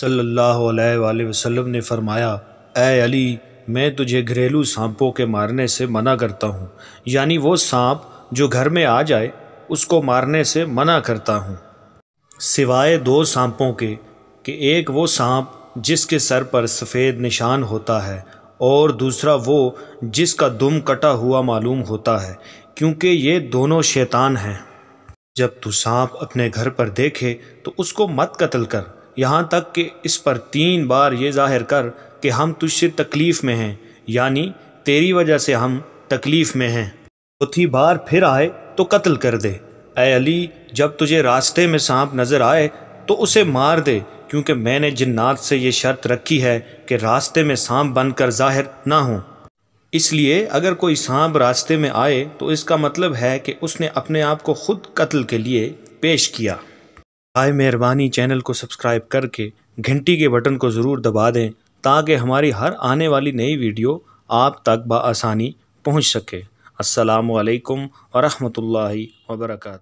सल्लल्लाहु अलैहि वसल्लम ने फरमाया ए अली मैं तुझे घरेलू सांपों के मारने से मना करता हूँ यानी वो सांप जो घर में आ जाए उसको मारने से मना करता हूँ सिवाय दो सांपों के कि एक वो सांप जिसके सर पर सफ़ेद निशान होता है और दूसरा वो जिसका दुम कटा हुआ मालूम होता है क्योंकि ये दोनों शैतान हैं जब तू सांप अपने घर पर देखे तो उसको मत कत्ल कर यहाँ तक कि इस पर तीन बार ये जाहिर कर कि हम तुझसे तकलीफ़ में हैं यानी तेरी वजह से हम तकलीफ़ में हैं चौथी तो बार फिर आए तो कत्ल कर दे ए अली जब तुझे रास्ते में सांप नज़र आए तो उसे मार दे क्योंकि मैंने जिन्नात से यह शर्त रखी है कि रास्ते में सांप बनकर जाहिर ना हो इसलिए अगर कोई सांप रास्ते में आए तो इसका मतलब है कि उसने अपने आप को खुद कत्ल के लिए पेश किया आए मेहरबानी चैनल को सब्सक्राइब करके घंटी के बटन को ज़रूर दबा दें ताकि हमारी हर आने वाली नई वीडियो आप तक बसानी पहुँच सके असलकम वरहमल वर्का